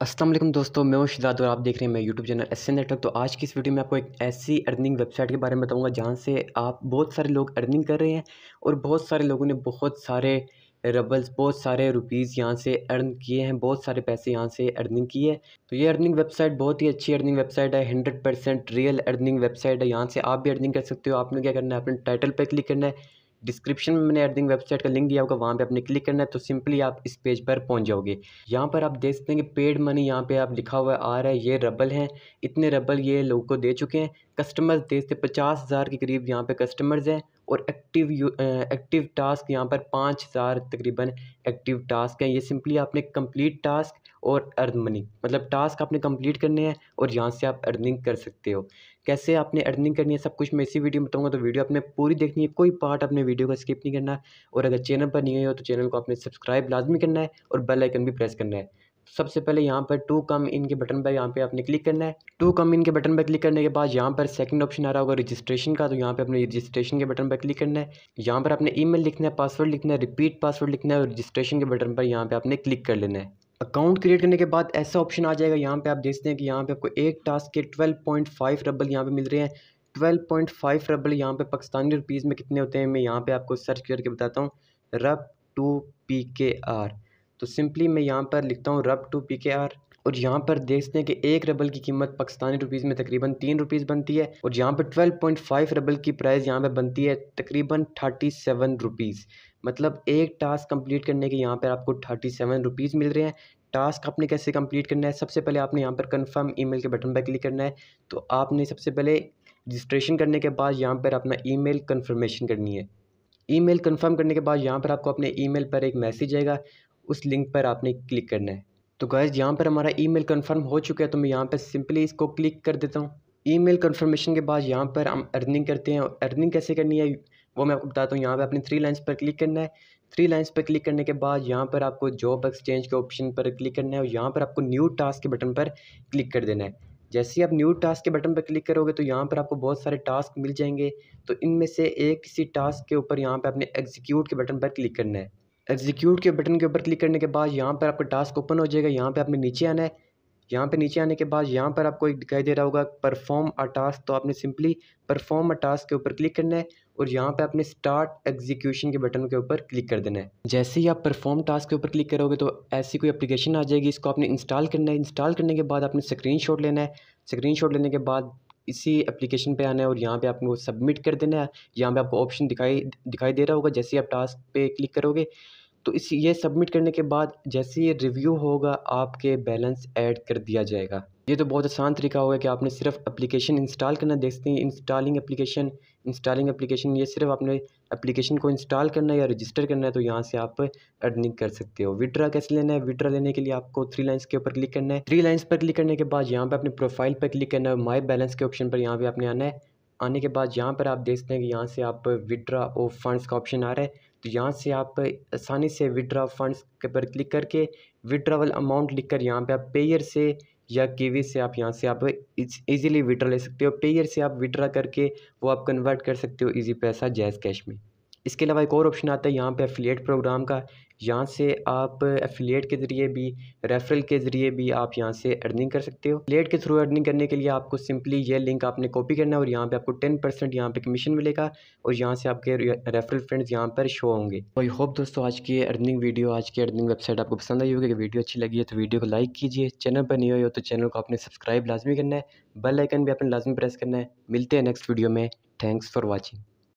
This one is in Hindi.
असलम दोस्तों मैं हूं शिजाद और आप देख रहे हैं मैं यूट्यूब चैनल एस नेटवर्क तो आज की इस वीडियो में आपको एक ऐसी अर्निंग वेबसाइट के बारे में बताऊंगा जहां से आप बहुत सारे लोग अर्निंग कर रहे हैं और बहुत सारे लोगों ने बहुत सारे रबल्स बहुत सारे रुपीज़ यहाँ से अर्न किए हैं बहुत सारे पैसे यहाँ से अर्निंग किए है तो ये अर्निंग वेबसाइट बहुत ही अच्छी अर्निंग वेबसाइट है hundred percent real earning website है यहाँ से आप भी अर्निंग कर सकते हो आपने क्या करना है अपने टाइटल पर क्लिक करना है डिस्क्रिप्शन में मैंने अर्थिंग वेबसाइट का लिंक दिया होगा वहाँ पे आपने क्लिक करना है तो सिंपली आप इस पेज पर पहुँच जाओगे यहाँ पर आप देख सकते हैं कि पेड मनी यहाँ पे आप लिखा हुआ आ रहा है ये रबल हैं इतने रबल ये लोगों को दे चुके हैं कस्टमर्स देश से पचास हज़ार के करीब यहाँ पे कस्टमर्स हैं और एक्टिव एक्टिव टास्क यहाँ पर पाँच हज़ार तकरीबन एक्टिव टास्क हैं ये सिंपली आपने कम्प्लीट टास्क और मनी मतलब टास्क आपने कंप्लीट करने हैं और यहाँ से आप अर्निंग कर सकते हो कैसे आपने अर्निंग करनी है सब कुछ मैं इसी वीडियो में बताऊँगा तो वीडियो आपने पूरी देखनी है कोई पार्ट अपने वीडियो का स्किप नहीं करना और अगर चैनल पर नहीं हो तो चैनल को आपने सब्सक्राइब लाजमी करना है और बेल आइकन भी प्रेस करना है सबसे पहले यहाँ पर टू कम इन के बटन पर यहाँ पे आपने क्लिक करना है टू कम इन के बटन पर क्लिक करने के बाद यहाँ पर सेकंड ऑप्शन आ रहा होगा रजिस्ट्रेशन का तो यहाँ पे अपने रजिस्ट्रेशन के बटन पर क्लिक करना है यहाँ पर आपने ईमेल लिखना है पासवर्ड लिखना है रिपीट पासवर्ड लिखना है और रजिस्ट्रेशन के बटन पर यहाँ पे आपने क्लिक कर लेना है अकाउंट क्रिएट करने के बाद ऐसा ऑप्शन आ जाएगा यहाँ पे आप देखते हैं कि यहाँ पे आपको एक टास्क के ट्वेल्व पॉइंट फाइव रबल यहाँ पे मिल रहे हैं 12.5 पॉइंट फाइव रबल यहाँ पे पाकिस्तानी रुपीज़ में कितने होते हैं मैं यहाँ पे आपको सर्च करके बताता हूँ RUB to P K R तो सिंपली मैं यहाँ पर लिखता हूँ RUB to P K are और यहाँ पर देखते हैं कि एक रबल की कीमत पाकिस्तानी रुपीज़ में तकरीबन तीन रुपीज़ बनती है और यहाँ पर ट्वेल्व पॉइंट फाइव रबल की प्राइस यहाँ पर बनती है तकरीबन थर्टी सेवन रुपीज़ मतलब एक टास्क कंप्लीट करने के यहाँ पर आपको थर्टी सेवन रुपीज़ मिल रहे हैं टास्क आपने कैसे कंप्लीट करना है सबसे पहले आपने यहाँ पर कंफर्म ईमेल के बटन पर क्लिक करना है तो आपने सबसे पहले रजिस्ट्रेशन करने के बाद यहाँ पर अपना ईमेल कंफर्मेशन करनी है ईमेल कंफर्म करने के बाद यहाँ पर आपको अपने ईमेल पर एक मैसेज आएगा उस लिंक पर आपने क्लिक करना है तो गैस यहाँ पर हमारा ई मेल हो चुका है तो मैं यहाँ पर सिंपली इसको क्लिक कर देता हूँ ईमेल कंफर्मेशन के बाद यहाँ पर हम अर्निंग करते हैं अर्निंग कैसे करनी है वो मैं आपको बताता हूँ यहाँ पे आपने थ्री लाइंस पर क्लिक करना है थ्री लाइंस पर क्लिक करने के बाद यहाँ पर आपको जॉब एक्सचेंज के ऑप्शन पर क्लिक करना है और यहाँ पर आपको न्यू टास्क के बटन पर क्लिक कर देना है जैसे ही आप न्यू टास्क के बटन पर क्लिक करोगे तो यहाँ पर आपको बहुत सारे टास्क मिल जाएंगे तो इनमें से एक किसी टास्क के ऊपर यहाँ पर आपने एग्जीक्यूट के बटन पर क्लिक करना है एग्जीक्यूट के बटन के ऊपर क्लिक करने के बाद यहाँ पर आपका टास्क ओपन हो जाएगा यहाँ पर आपने नीचे आना है यहाँ पे नीचे आने के बाद यहाँ पर आपको एक दिखाई दे रहा होगा परफॉर्म अ टास्क तो आपने सिंपली परफॉर्म अ टास्क के ऊपर क्लिक करना है और यहाँ पे आपने स्टार्ट एग्जीक्यूशन के बटन के ऊपर क्लिक कर देना है जैसे ही आप परफॉर्म टास्क के ऊपर क्लिक करोगे तो ऐसी कोई एप्लीकेशन आ जाएगी इसको आपने इंस्टॉल करना है इंस्टॉल करने के बाद आपने शॉट लेना है शॉट लेने के बाद इसी एप्लीकेशन पे आना है और यहाँ पे आपको सबमिट कर देना है यहाँ पे आपको ऑप्शन दिखाई दिखाई दे रहा होगा जैसे ही आप टास्क पे क्लिक करोगे तो इस ये सबमिट करने के बाद जैसे ये रिव्यू होगा आपके बैलेंस ऐड कर दिया जाएगा ये तो बहुत आसान तरीका होगा कि आपने सिर्फ एप्लीकेशन इंस्टॉल करना देखते हैं इंस्टॉलिंग एप्लीकेशन इंस्टॉलिंग एप्लीकेशन ये सिर्फ आपने एप्लीकेशन को इंस्टॉल करना है या रजिस्टर करना है तो यहाँ से आप अर्निंग कर सकते हो विड्रा कैसे लेना है विड्रा लेने के लिए आपको थ्री लाइन्स के ऊपर क्लिक करना है थ्री लाइन्स पर क्लिक करने के बाद यहाँ पर अपने प्रोफाइल पर क्लिक करना है माई बैलेंस के ऑप्शन पर यहाँ पर आपने आना है आने के बाद यहाँ पर आप देखते हैं कि यहाँ से आप विड्रा ऑफ फंड्स का ऑप्शन आ रहा है तो यहाँ से आप आसानी से विड्रा फंड्स के पर क्लिक करके विड्रावल अमाउंट लिख कर यहाँ पर आप पेयर से या कीवी से आप यहाँ से आप इजीली विड्रा ले सकते हो पेयर से आप विड्रा करके वो आप कन्वर्ट कर सकते हो इजी पैसा जैज़ कैश में इसके अलावा एक और ऑप्शन आता है यहाँ पे एफिलेट प्रोग्राम का यहाँ से आप एफिलेट के ज़रिए भी रेफरल के ज़रिए भी आप यहाँ से अर्निंग कर सकते हो एफिलिएट के थ्रू अर्निंग करने के लिए आपको सिंपली ये लिंक आपने कॉपी करना है और यहाँ पे आपको टेन परसेंट यहाँ पर कमीशन मिलेगा और यहाँ से आपके रेफरल फ्रेंड्स यहाँ पर शो होंगे आई तो होप दोस्तों आज की अर्निंग वीडियो आज की अर्निंग वेबसाइट आपको पसंद आई होगी वीडियो अच्छी लगी है तो वीडियो को लाइक कीजिए चैनल पर नहीं हो तो चैनल को आपने सब्सक्राइब लाजमी करना है बेल आइकन भी आपने लाजमी प्रेस करना है मिलते हैं नेक्स्ट वीडियो में थैंक्स फॉर वॉचिंग